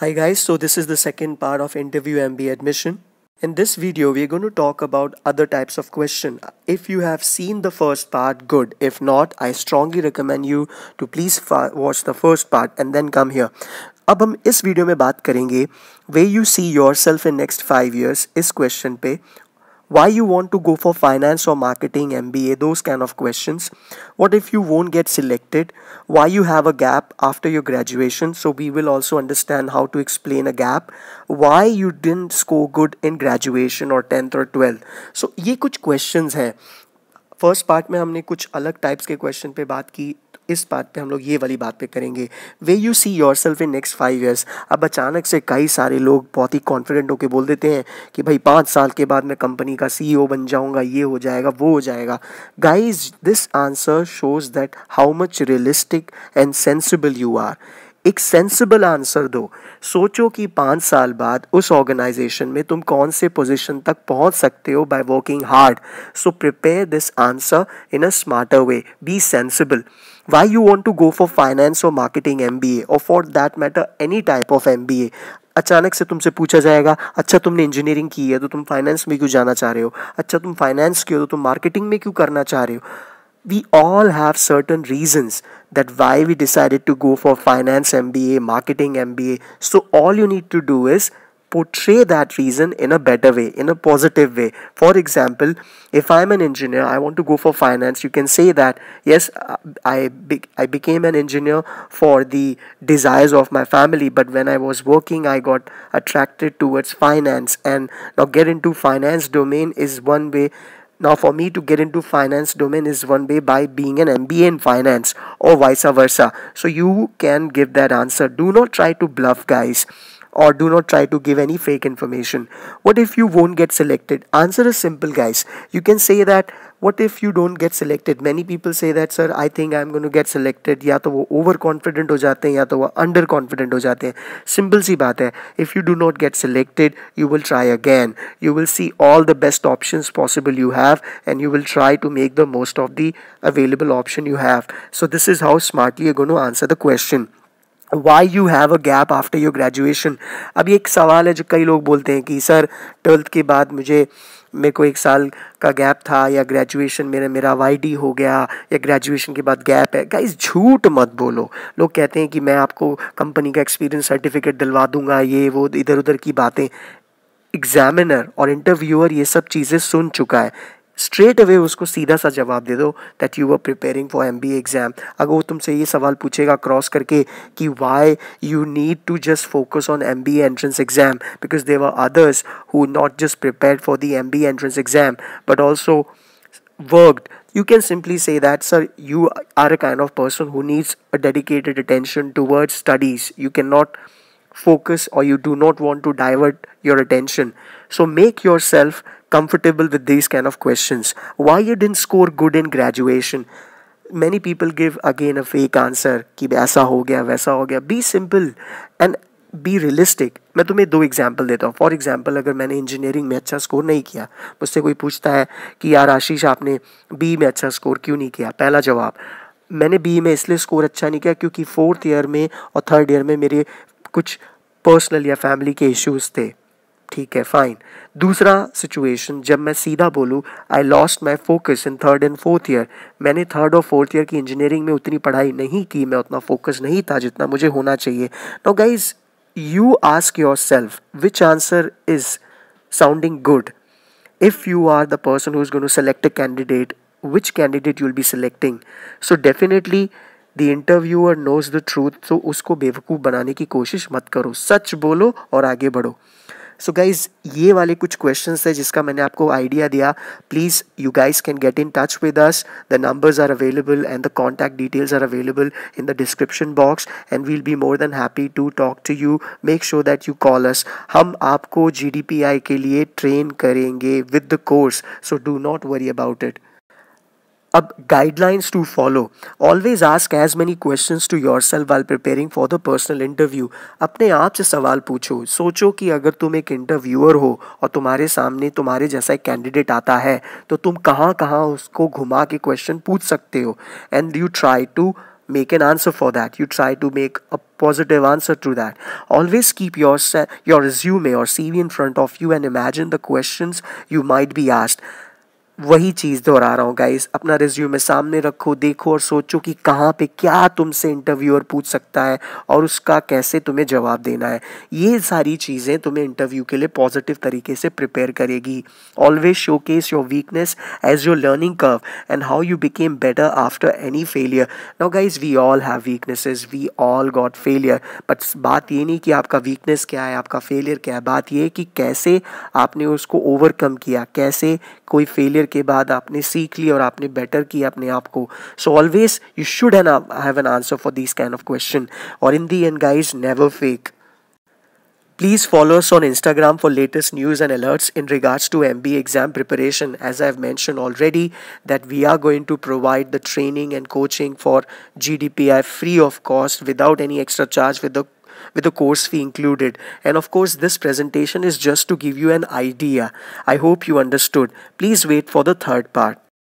Hi guys, so this is the second part of interview MBA admission. In this video, we are going to talk about other types of question. If you have seen the first part, good. If not, I strongly recommend you to please watch the first part and then come here. अब हम इस video में बात करेंगे where you see yourself in next five years इस question पे why you want to go for finance or marketing mba those kind of questions what if you won't get selected why you have a gap after your graduation so we will also understand how to explain a gap why you didn't score good in graduation or 10th or 12th so ye kuch questions hain first part में हमने कुछ अलग types के question पे बात की इस बात पे हम लोग ये वाली बात पे करेंगे where you see yourself in next five years अब अचानक से कई सारे लोग बहुत ही कॉन्फिडेंट होकर बोल देते हैं कि भाई पाँच साल के बाद मैं कंपनी का सी e बन जाऊँगा ये हो जाएगा वो हो जाएगा guys this answer shows that how much realistic and sensible you are एक सेंसिबल आंसर दो सोचो कि पाँच साल बाद उस ऑर्गेनाइजेशन में तुम कौन से पोजीशन तक पहुंच सकते हो by working hard so prepare this answer in a smarter way be sensible why you want to go for finance और मार्केटिंग एमबीए और for that matter any type of MBA अचानक से तुमसे पूछा जाएगा अच्छा तुमने इंजीनियरिंग की है तो तुम फाइनेंस में क्यों जाना चाह रहे हो अच्छा तुम फाइनेंस के हो तो तुम मार्केटिंग में क्यों करना चाह रहे हो we all have certain reasons that why we decided to go for finance MBA, marketing MBA. So all you need to do is portray that reason in a better way, in a positive way. For example, if I'm an engineer, I want to go for finance, you can say that, yes, uh, I, be I became an engineer for the desires of my family, but when I was working, I got attracted towards finance. And now get into finance domain is one way now for me to get into finance domain is one way by being an MBA in finance or vice versa. So you can give that answer. Do not try to bluff guys or do not try to give any fake information. What if you won't get selected? Answer is simple guys. You can say that what if you don't get selected many people say that sir I think I am gonna get selected या तो वो over confident हो जाते हैं या तो वो under confident हो जाते हैं सिंपल सी बात है if you do not get selected you will try again you will see all the best option possible you have and you will try to make the most of the available option you have so this is how smartly you gonna answer the question why you have a gap after your graduation अभी एक सवाल है जो कई लोग बोलते हैं कि सर ट्वेल्थ के बाद मुझे मेरे को एक साल का गैप था या ग्रेजुएशन मेरा मेरा वाई हो गया या ग्रेजुएशन के बाद गैप है गाइस झूठ मत बोलो लोग कहते हैं कि मैं आपको कंपनी का एक्सपीरियंस सर्टिफिकेट दिलवा दूंगा ये वो इधर उधर की बातें एग्जामिनर और इंटरव्यूअर ये सब चीज़ें सुन चुका है स्ट्रेट अवे उसको सीधा सा जवाब दे दो that you are preparing for M B exam अगर वो तुमसे ये सवाल पूछेगा क्रॉस करके कि why you need to just focus on M B entrance exam because there are others who not just prepare for the M B entrance exam but also worked you can simply say that sir you are a kind of person who needs a dedicated attention toward studies you can not focus और you do not want to divert your attention so make yourself comfortable with these kind of questions. Why you didn't score good in graduation? Many people give again a fake answer कि ऐसा हो गया वैसा हो गया be simple and be realistic मैं तुम्हें दो एग्जाम्पल देता हूँ फॉर एग्जाम्पल अगर मैंने इंजीनियरिंग में अच्छा स्कोर नहीं किया मुझसे कोई पूछता है कि यार आशीष आपने बी में अच्छा स्कोर क्यों नहीं किया पहला जवाब मैंने बी में इसलिए स्कोर अच्छा नहीं किया क्योंकि फोर्थ ईयर में और थर्ड ईयर में मेरे कुछ पर्सनल या फैमिली के इश्यूज़ थे ठीक है फाइन दूसरा सिचुएशन जब मैं सीधा बोलूँ I lost my focus in third and fourth year मैंने थर्ड और फोर्थ ईयर की इंजीनियरिंग में उतनी पढ़ाई नहीं की मैं उतना फोकस नहीं था जितना मुझे होना चाहिए no guys you ask yourself which answer is sounding good if you are the person whose is select a candidate which candidate you'll be you'll so definitely the definitely the interviewer knows the truth उसको बेवकूफ़ बनाने की कोशिश मत करो सच बोलो और आगे बढ़ो सो so गाइज ये वाले कुछ क्वेश्चन है जिसका मैंने आपको आइडिया दिया please you guys can get in touch with us the numbers are available and the contact details are available in the description box and we'll be more than happy to talk to you make sure that you call us हम आपको जी के लिए train करेंगे with the course so do not worry about it अब guidelines to follow always ask as many question to your self while preparing for the personal interview अपने आप से सवाल पूछो सोचो कि अगर तुम एक इंटरव्यूअर हो और तुम्हारे सामने तुम्हारे जैसा एक कैंडिडेट आता है तो तुम कहाँ कहाँ उसको घुमा के क्वेश्चन पूछ सकते हो and you try to make an answer for that you try to make a positive answer to that always keep your your resume और C V in front of you and imagine the question you might be asked वही चीज़ दोहरा रहा हूँ guys अपना resume सामने रखो देखो और सोचो कि कहाँ पे क्या तुमसे इंटरव्यूअर पूछ सकता है और उसका कैसे तुम्हें जवाब देना है ये सारी चीज़ें तुम्हें इंटरव्यू के लिए पॉजिटिव तरीके से प्रिपेयर करेगी always showcase your weakness as your learning curve and how you became better after any failure now guys we all have weaknesses we all got failure but बात ये नहीं कि आपका वीकनेस क्या है आपका फेलियर क्या है बात ये कि कैसे आपने उसको ओवरकम किया कैसे कोई फेलियर ईयर के बाद आपने सीख लिया और आपने बेटर किया अपने आप को so always you should an have an answer for this kind of question और in the end guys never fake Please follow us on Instagram for latest news and alerts in regards to MBA exam preparation. As I have mentioned already, that we are going to provide the training and coaching for GDPI free of cost without any extra charge with the with the course fee included. And of course, this presentation is just to give you an idea. I hope you understood. Please wait for the third part.